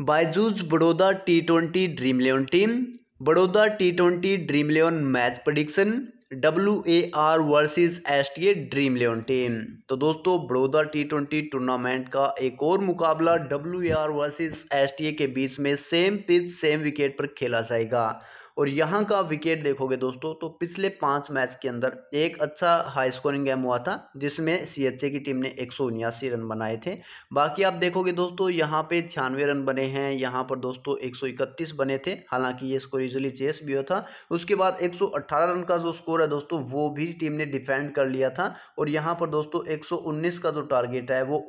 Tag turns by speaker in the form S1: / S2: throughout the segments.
S1: BYJU'S Baroda T twenty dream eleven team Baroda T twenty dream eleven match prediction W A R versus S T A dream eleven team तो दोस्तों Baroda T twenty tournament का एक और मुकाबला W A R versus S T A के बीच में same pitch same wicket पर खेला जाएगा और यहाँ का विकेट देखोगे दोस्तों तो पिछले पाँच मैच के अंदर एक अच्छा हाई स्कोरिंग गेम हुआ था जिसमें सी की टीम ने एक रन बनाए थे बाकी आप देखोगे दोस्तों यहाँ पे छियानवे रन बने हैं यहाँ पर दोस्तों इकतीस बने थे हालांकि ये स्कोर इजिली चेस भी हुआ था उसके बाद अट्ठारह रन का जो स्कोर है दोस्तों वो भी टीम ने डिफेंड कर लिया था और यहाँ पर दोस्तों उन्नीस का जो टारगेट है वो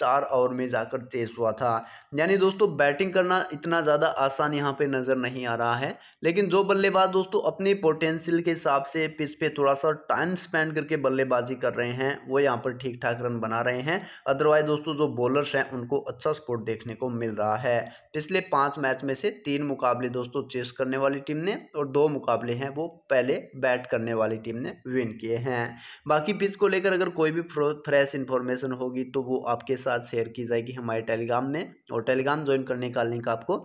S1: चार ओवर में जाकर चेस हुआ था यानी दोस्तों बैटिंग करना इतना ज़्यादा आसान यहाँ पर नज़र नहीं आ रहा है लेकिन जो बल्लेबाज दोस्तों अपनी पोटेंशियल के हिसाब से पिच पे थोड़ा सा टाइम स्पेंड करके बल्लेबाजी कर रहे हैं वो यहाँ पर ठीक ठाक रन बना रहे हैं अदरवाइज दोस्तों जो बॉलर्स हैं उनको अच्छा सपोर्ट देखने को मिल रहा है पिछले पाँच मैच में से तीन मुकाबले दोस्तों चेस करने वाली टीम ने और दो मुकाबले हैं वो पहले बैट करने वाली टीम ने विन किए हैं बाकी पिच को लेकर अगर कोई भी फ्रेश इन्फॉर्मेशन होगी तो वो आपके साथ शेयर की जाएगी हमारे टेलीग्राम में और टेलीग्राम ज्वाइन करने का लिंक आपको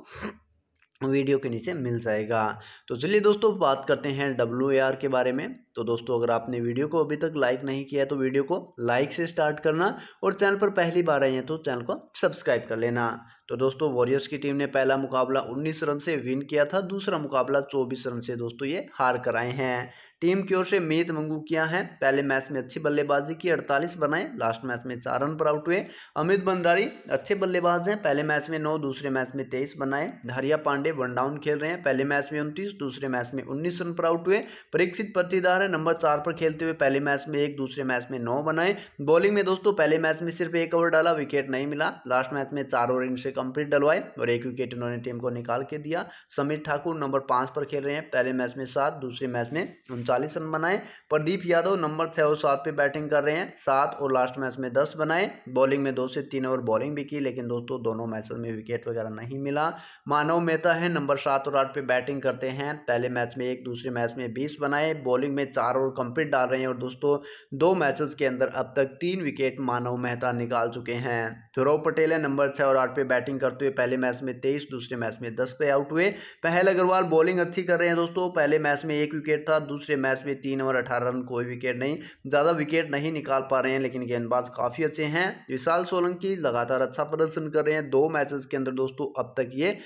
S1: वीडियो के नीचे मिल जाएगा तो चलिए दोस्तों बात करते हैं डब्ल्यू के बारे में तो दोस्तों अगर आपने वीडियो को अभी तक लाइक नहीं किया है तो वीडियो को लाइक से स्टार्ट करना और चैनल पर पहली बार आए हैं तो चैनल को सब्सक्राइब कर लेना तो दोस्तों वॉरियर्स की टीम ने पहला मुकाबला 19 रन से विन किया था दूसरा मुकाबला 24 रन से दोस्तों ये हार कर आए हैं टीम की ओर से मीत मंगू किया है पहले मैच में अच्छी बल्लेबाजी की 48 बनाए लास्ट मैच में चार रन पर आउट हुए अमित भंडारी अच्छे बल्लेबाज हैं पहले मैच में नौ दूसरे मैच में तेईस बनाए धारिया पांडे वन डाउन खेल रहे हैं पहले मैच में उनतीस दूसरे मैच में उन्नीस रन पर आउट हुए परीक्षित प्रतिदार है नंबर चार पर खेलते हुए पहले मैच में एक दूसरे मैच में नौ बनाए बॉलिंग में दोस्तों पहले मैच में सिर्फ एक ओवर डाला विकेट नहीं मिला लास्ट मैच में चार ओवर इनसे कंप्लीट डलवाए और एक विकेट उन्होंने टीम को निकाल के दिया समीर ठाकुर नंबर पाँच पर खेल रहे हैं पहले मैच में सात दूसरे मैच में उनचालीस रन बनाए प्रदीप यादव नंबर छः और सात पे बैटिंग कर रहे हैं सात और लास्ट मैच में दस बनाए बॉलिंग में दो से तीन ओवर बॉलिंग भी की लेकिन दोस्तों दोनों मैच में विकेट वगैरह नहीं मिला मानव मेहता है नंबर सात और आठ पे बैटिंग करते हैं पहले मैच में एक दूसरे मैच में बीस बनाए बॉलिंग में चार ओवर कंप्लीट डाल रहे हैं और दोस्तों दो मैचेस के अंदर अब तक तीन विकेट मानव मेहता निकाल चुके हैं सौरव पटेल है नंबर छः और आठ पे बैटिंग करते हुए पहले मैच में तेईस दूसरे मैच में दस पे आउट हुए पहल अग्रवाल बॉलिंग अच्छी कर रहे हैं दोस्तों पहले मैच में एक विकेट था दूसरे मैच में तीन ओवर अठारह रन कोई विकेट नहीं ज़्यादा विकेट नहीं निकाल पा रहे हैं लेकिन गेंदबाज काफ़ी अच्छे हैं विशाल सोलंकी लगातार अच्छा प्रदर्शन कर रहे हैं दो मैचेस के अंदर दोस्तों अब तक ये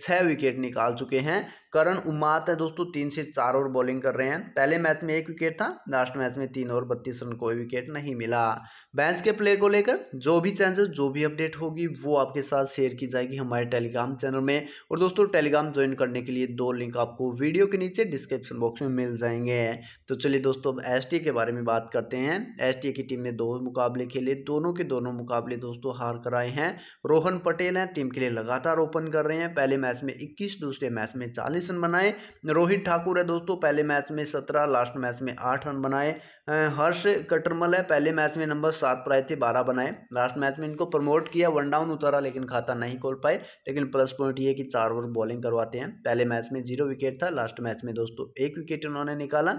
S1: छः विकेट निकाल चुके हैं करण उमात है दोस्तों तीन से चार ओवर बॉलिंग कर रहे हैं पहले मैच में एक विकेट था लास्ट मैच में तीन ओवर बत्तीस रन कोई विकेट नहीं मिला बैंस के प्लेयर को लेकर जो भी चांसेस जो भी अपडेट होगी वो आपके साथ शेयर की जाएगी हमारे टेलीग्राम चैनल में और दोस्तों टेलीग्राम ज्वाइन करने के लिए दो लिंक आपको वीडियो के नीचे डिस्क्रिप्शन बॉक्स में मिल जाएंगे तो चलिए दोस्तों अब एस के बारे में बात करते हैं एस की टीम ने दो मुकाबले खेले दोनों के दोनों मुकाबले दोस्तों हार कर आए हैं रोहन पटेल हैं टीम के लिए लगातार ओपन कर रहे हैं पहले मैच में इक्कीस दूसरे मैच में चालीस रन बनाए रोहित ठाकुर है दोस्तों पहले मैच में सत्रह लास्ट मैच में आठ रन बनाए हर्ष कटरमल है पहले मैच में नंबर सात पर आए थे बारह बनाए लास्ट मैच में इनको प्रमोट किया वन डाउन उतारा लेकिन खाता नहीं खोल पाए लेकिन प्लस पॉइंट ये कि चार ओवर बॉलिंग करवाते हैं पहले मैच में जीरो विकेट था लास्ट मैच में दोस्तों एक विकेट उन्होंने निकाला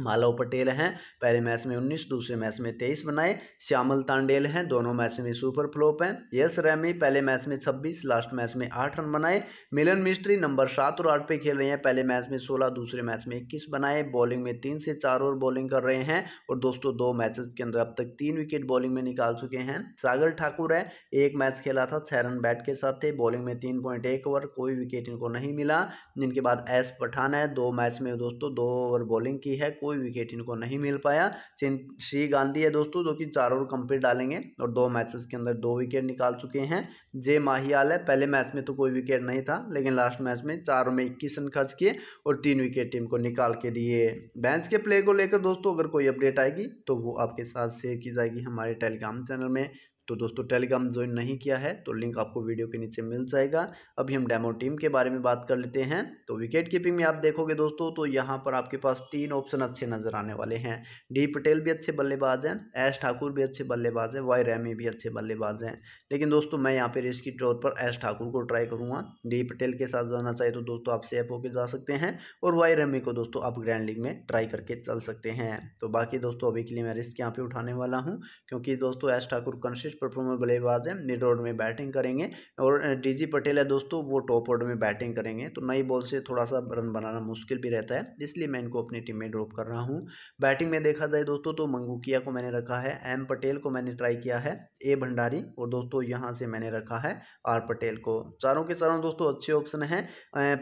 S1: मालव पटेल हैं पहले मैच में 19 दूसरे मैच में 23 बनाए श्यामल तांडेल हैं दोनों मैच में सुपर फ्लोप हैं यस रैमी पहले मैच में 26 लास्ट मैच में 8 रन बनाए मिलन मिस्ट्री नंबर सात और आठ पे खेल रहे हैं पहले मैच में 16 दूसरे मैच में 21 बनाए बॉलिंग में तीन से चार ओवर बॉलिंग कर रहे हैं और दोस्तों दो मैच के अंदर अब तक तीन विकेट बॉलिंग में निकाल चुके हैं सागर ठाकुर है एक मैच खेला था छः रन बैट के साथ थे बॉलिंग में तीन ओवर कोई विकेट इनको नहीं मिला जिनके बाद एस पठान है दो मैच में दोस्तों दो ओवर बॉलिंग की है कोई विकेट इनको नहीं मिल पाया श्री गांधी है दोस्तों जो कि चार ओवर कंप्लीट डालेंगे और दो मैचेस के अंदर दो विकेट निकाल चुके हैं जे माहियाल है पहले मैच में तो कोई विकेट नहीं था लेकिन लास्ट मैच में चारों में इक्कीस रन खर्च किए और तीन विकेट टीम को निकाल के दिए बैंस के प्लेयर को लेकर दोस्तों अगर कोई अपडेट आएगी तो वो आपके साथ शेयर की जाएगी हमारे टेलीग्राम चैनल में तो दोस्तों टेलीग्राम ज्वाइन नहीं किया है तो लिंक आपको वीडियो के नीचे मिल जाएगा अभी हम डेमो टीम के बारे में बात कर लेते हैं तो विकेट कीपिंग में आप देखोगे दोस्तों तो यहाँ पर आपके पास तीन ऑप्शन अच्छे नजर आने वाले हैं डी पटेल भी अच्छे बल्लेबाज हैं एस ठाकुर भी अच्छे बल्लेबाज हैं वाई रैमी भी अच्छे बल्लेबाज हैं लेकिन दोस्तों मैं यहाँ पर इसकी तौर पर एस ठाकुर को ट्राई करूँगा डी पटेल के साथ जाना चाहिए तो दोस्तों आप सेफ होकर जा सकते हैं और वाई रैमी को दोस्तों आप ग्रैंड लीग में ट्राई करके चल सकते हैं तो बाकी दोस्तों अभी के लिए मैं रिस्क यहाँ पर उठाने वाला हूँ क्योंकि दोस्तों S Thakur consist best performer बल्लेबाज है मिड ऑर्डर में बैटिंग करेंगे और डीजी पटेल है दोस्तों वो टॉप ऑर्डर में बैटिंग करेंगे तो नई बॉल से थोड़ा सा रन बनाना मुश्किल भी रहता है इसलिए मैं इनको अपनी टीम में ड्रॉप कर रहा हूँ बैटिंग में देखा जाए दोस्तों तो मंगूकिया को मैंने रखा है एम पटेल को मैंने ट्राई किया है ए भंडारी और दोस्तों यहाँ से मैंने रखा है आर पटेल को चारों के चारों दोस्तों अच्छे ऑप्शन हैं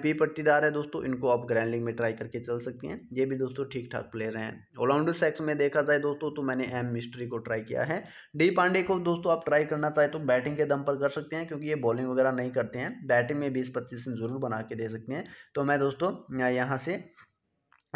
S1: पी पट्टीदार है दोस्तों इनको आप ग्रैंडिंग में ट्राई करके चल सकती हैं ये भी दोस्तों ठीक ठाक प्लेयर हैं ऑलराउंडर सेक्स में देखा जाए दोस्तों तो मैंने एम मिस्ट्री को ट्राई किया है डी पांडे को दोस्तों आप ट्राई करना चाहें तो बैटिंग के दम पर कर सकते हैं क्योंकि ये बॉलिंग वगैरह नहीं करते हैं बैटिंग में बीस पच्चीस रन जरूर बना के दे सकते हैं तो मैं दोस्तों यहाँ से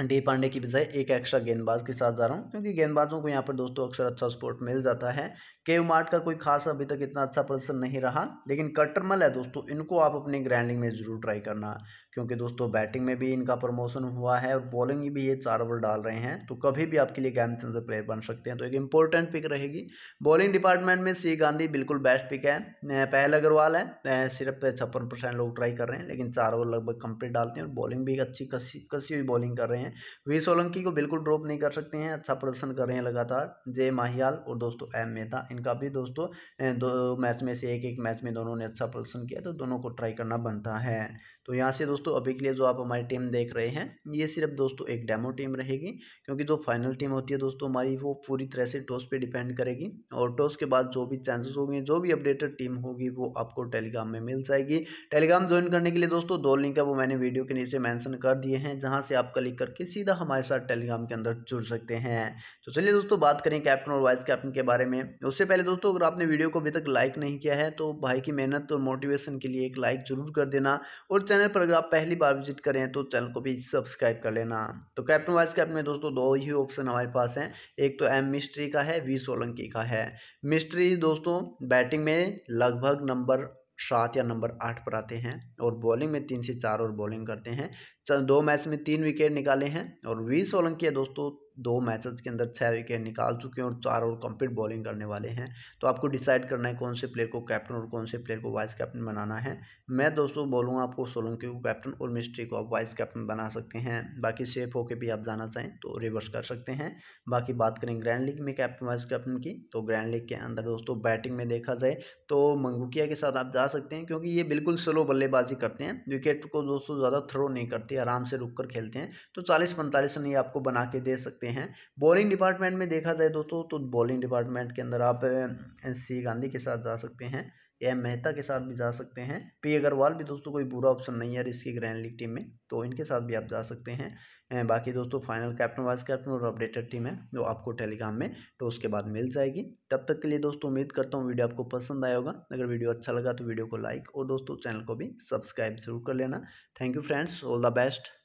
S1: डी पांडे की बजाय एक एक्स्ट्रा गेंदबाज के साथ जा रहा हूँ क्योंकि गेंदबाजों को यहाँ पर दोस्तों अक्सर अच्छा सपोर्ट मिल जाता है के उमार्ट का कोई खास अभी तक इतना अच्छा प्रदर्शन नहीं रहा लेकिन कटरमल है दोस्तों इनको आप अपने ग्रैंडिंग में ज़रूर ट्राई करना क्योंकि दोस्तों बैटिंग में भी इनका प्रमोशन हुआ है और बॉलिंग में भी ये चार ओवर डाल रहे हैं तो कभी भी आपके लिए गैम चेंजर प्लेयर बन सकते हैं तो एक इंपॉर्टेंट पिक रहेगी बॉलिंग डिपार्टमेंट में सी गांधी बिल्कुल बेस्ट पिक है पहल अग्रवाल है सिर्फ छप्पन लोग ट्राई कर रहे हैं लेकिन चार ओवर लगभग कंप्लीट डालते हैं और बॉलिंग भी अच्छी कसी कसी हुई बॉलिंग कर रहे हैं हैं वी सोलंकी को बिल्कुल ड्रॉप नहीं कर सकते हैं अच्छा प्रदर्शन कर रहे हैं लगातार जय माहियाल और दोस्तों एम मेहता इनका भी दोस्तों दो मैच में से एक एक मैच में दोनों ने अच्छा प्रदर्शन किया तो दोनों को ट्राई करना बनता है तो यहाँ से दोस्तों अभी के लिए जो आप हमारी टीम देख रहे हैं ये सिर्फ दोस्तों एक डेमो टीम रहेगी क्योंकि जो फाइनल टीम होती है दोस्तों हमारी वो पूरी तरह से टॉस पे डिपेंड करेगी और टॉस के बाद जो भी चांसेस होंगे जो भी अपडेटेड टीम होगी वो आपको टेलीग्राम में मिल जाएगी टेलीग्राम ज्वाइन करने के लिए दोस्तों दो लिंक है वो मैंने वीडियो के नीचे मैंसन कर दिए हैं जहाँ से आप क्लिक करके सीधा हमारे साथ टेलीग्राम के अंदर जुड़ सकते हैं तो चलिए दोस्तों बात करें कैप्टन और वाइस कैप्टन के बारे में उससे पहले दोस्तों अगर आपने वीडियो को अभी तक लाइक नहीं किया है तो भाई की मेहनत और मोटिवेशन के लिए एक लाइक जरूर कर देना और चैनल पर अगर आप पहली बार विजिट करें तो चैनल को भी सब्सक्राइब कर लेना तो कैप्टन वाइस कैप्टन में दोस्तों दो ही ऑप्शन हमारे पास हैं एक तो एम मिस्ट्री का है वी सोलंकी का है मिस्ट्री दोस्तों बैटिंग में लगभग नंबर सात या नंबर आठ पर आते हैं और बॉलिंग में तीन से चार और बॉलिंग करते हैं दो मैच में तीन विकेट निकाले हैं और वी सोलंकी है दोस्तों दो मैचेस के अंदर छः विकेट निकाल चुके हैं और चार और कंप्लीट बॉलिंग करने वाले हैं तो आपको डिसाइड करना है कौन से प्लेयर को कैप्टन और कौन से प्लेयर को वाइस कैप्टन बनाना है मैं दोस्तों बोलूँगा आपको सोलंकी को कैप्टन और मिस्ट्री को आप वाइस कैप्टन बना सकते हैं बाकी सेफ होकर भी आप जाना चाहें तो रिवर्स कर सकते हैं बाकी बात करें ग्रैंड लीग में कैप्टन वाइस कैप्टन की तो ग्रैंड लीग के अंदर दोस्तों बैटिंग में देखा जाए तो मंगूकिया के साथ आप जा सकते हैं क्योंकि ये बिल्कुल स्लो बल्लेबाजी करते हैं विकेट को दोस्तों ज़्यादा थ्रो नहीं करते ही आराम से रुक कर खेलते हैं तो चालीस पैंतालीस रन ये आपको बना के दे सकते हैं बॉलिंग डिपार्टमेंट में देखा जाए दोस्तों तो बॉलिंग डिपार्टमेंट के अंदर आप एन सी गांधी के साथ जा सकते हैं एम मेहता के साथ भी जा सकते हैं पी अग्रवाल भी दोस्तों कोई बुरा ऑप्शन नहीं है की ग्रैंड लीग टीम में तो इनके साथ भी आप जा सकते हैं बाकी दोस्तों फाइनल कैप्टन वाइस कैप्टन और अपडेटेड टीम है जो आपको टेलीग्राम में तो उसके बाद मिल जाएगी तब तक के लिए दोस्तों उम्मीद करता हूँ वीडियो आपको पसंद आया होगा अगर वीडियो अच्छा लगा तो वीडियो को लाइक और दोस्तों चैनल को भी सब्सक्राइब जरूर कर लेना thank you friends all the best